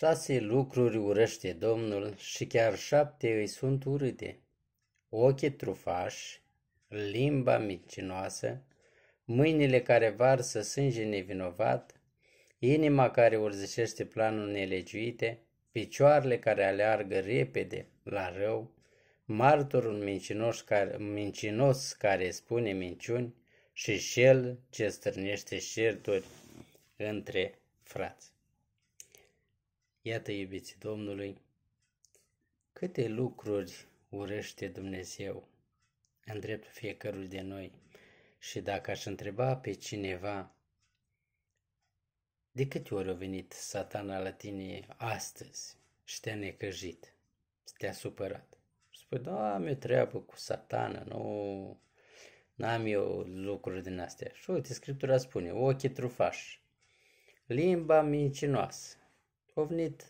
Șase lucruri urăște Domnul și chiar șapte îi sunt urâte. Ochii trufași, limba micinoasă, mâinile care varsă sânge nevinovat, inima care urzicește planul nelegiuite, picioarele care aleargă repede la rău, martorul mincinos care, mincinos care spune minciuni și cel ce strânește șerturi între frați. Iată, iubiți Domnului, câte lucruri urește Dumnezeu în dreptul fiecărui de noi. Și dacă aș întreba pe cineva, de câte ori a venit satana la tine astăzi și te-a necăjit, te-a supărat? Și spui, da, am eu treabă cu satana, nu, n-am eu lucruri din astea. Și uite, Scriptura spune, ochii trufași, limba mincinoasă, Ofnit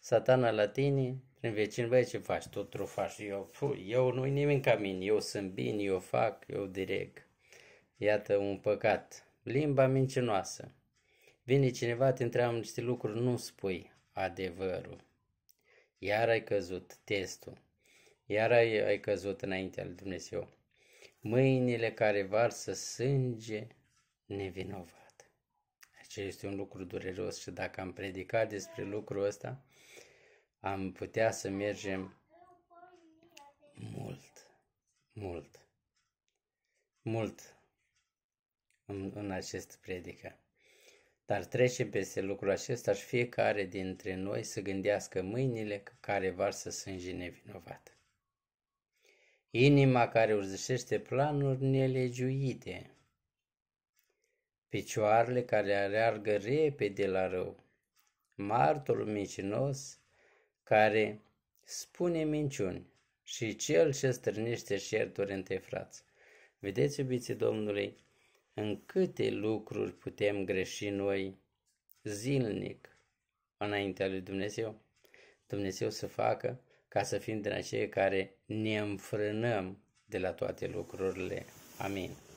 satana la tine, prin vecin, băi, ce faci? Tot trufaș. Eu, pu, eu nu-i nimeni ca mine, eu sunt bine, eu fac, eu direc. Iată un păcat. Limba mincinoasă. Vine cineva, te întreabă niște lucruri, nu spui adevărul. Iar ai căzut testul. Iar ai, ai căzut înaintea lui Dumnezeu. Mâinile care varsă sânge nevinovat ce este un lucru dureros și dacă am predicat despre lucrul ăsta, am putea să mergem mult, mult, mult în, în acest predică. Dar trecem peste lucrul acesta și fiecare dintre noi să gândească mâinile care varsă sânge nevinovat. Inima care urzășește planuri nelegiuite, picioarele care aleargă repede la rău, martorul mincinos care spune minciuni și cel ce strânește șerturi între frați. Vedeți, iubiții Domnului, în câte lucruri putem greși noi zilnic înaintea lui Dumnezeu. Dumnezeu să facă ca să fim din aceia care ne înfrânăm de la toate lucrurile. Amin.